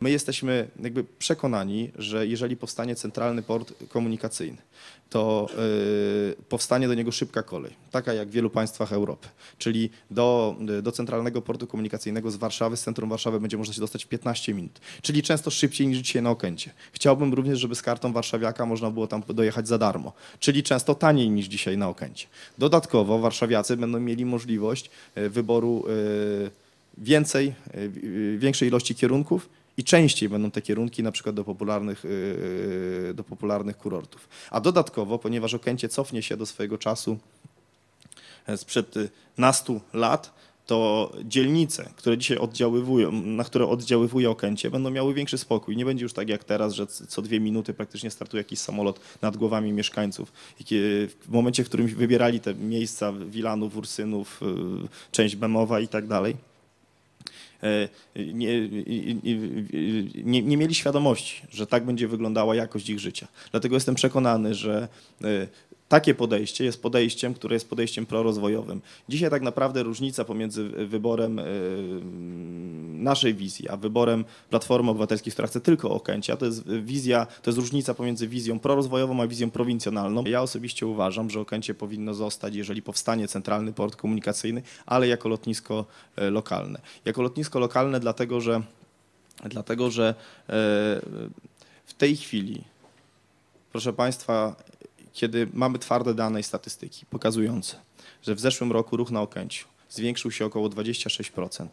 My jesteśmy jakby przekonani, że jeżeli powstanie centralny port komunikacyjny, to y, powstanie do niego szybka kolej, taka jak w wielu państwach Europy. Czyli do, y, do centralnego portu komunikacyjnego z Warszawy, z centrum Warszawy będzie można się dostać 15 minut, czyli często szybciej niż dzisiaj na Okęcie. Chciałbym również, żeby z kartą warszawiaka można było tam dojechać za darmo, czyli często taniej niż dzisiaj na Okęcie. Dodatkowo warszawiacy będą mieli możliwość y, wyboru więcej, większej ilości kierunków i częściej będą te kierunki na przykład do popularnych, yy, yy, do popularnych kurortów. A dodatkowo, ponieważ Okęcie cofnie się do swojego czasu e, sprzed y, nastu lat, to dzielnice, które dzisiaj oddziaływują, na które oddziaływuje Okęcie, będą miały większy spokój. Nie będzie już tak jak teraz, że co dwie minuty praktycznie startuje jakiś samolot nad głowami mieszkańców. w momencie, w którym wybierali te miejsca Wilanów, Ursynów, y, część Bemowa i tak dalej, E, nie, e, e, nie, nie mieli świadomości, że tak będzie wyglądała jakość ich życia. Dlatego jestem przekonany, że takie podejście jest podejściem, które jest podejściem prorozwojowym. Dzisiaj tak naprawdę różnica pomiędzy wyborem naszej wizji, a wyborem Platformy Obywatelskiej, która chce tylko Okęcia, to jest wizja, to jest różnica pomiędzy wizją prorozwojową a wizją prowincjonalną. Ja osobiście uważam, że Okęcie powinno zostać, jeżeli powstanie centralny port komunikacyjny, ale jako lotnisko e, lokalne. Jako lotnisko lokalne dlatego, że, dlatego, że e, w tej chwili, proszę Państwa, kiedy mamy twarde dane i statystyki pokazujące, że w zeszłym roku ruch na Okęciu zwiększył się około 26%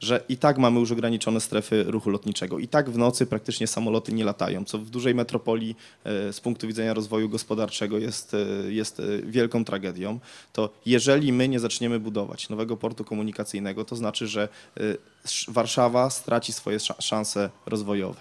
że i tak mamy już ograniczone strefy ruchu lotniczego. I tak w nocy praktycznie samoloty nie latają, co w dużej metropolii e, z punktu widzenia rozwoju gospodarczego jest, e, jest e, wielką tragedią. To jeżeli my nie zaczniemy budować nowego portu komunikacyjnego, to znaczy, że Warszawa straci swoje szanse rozwojowe.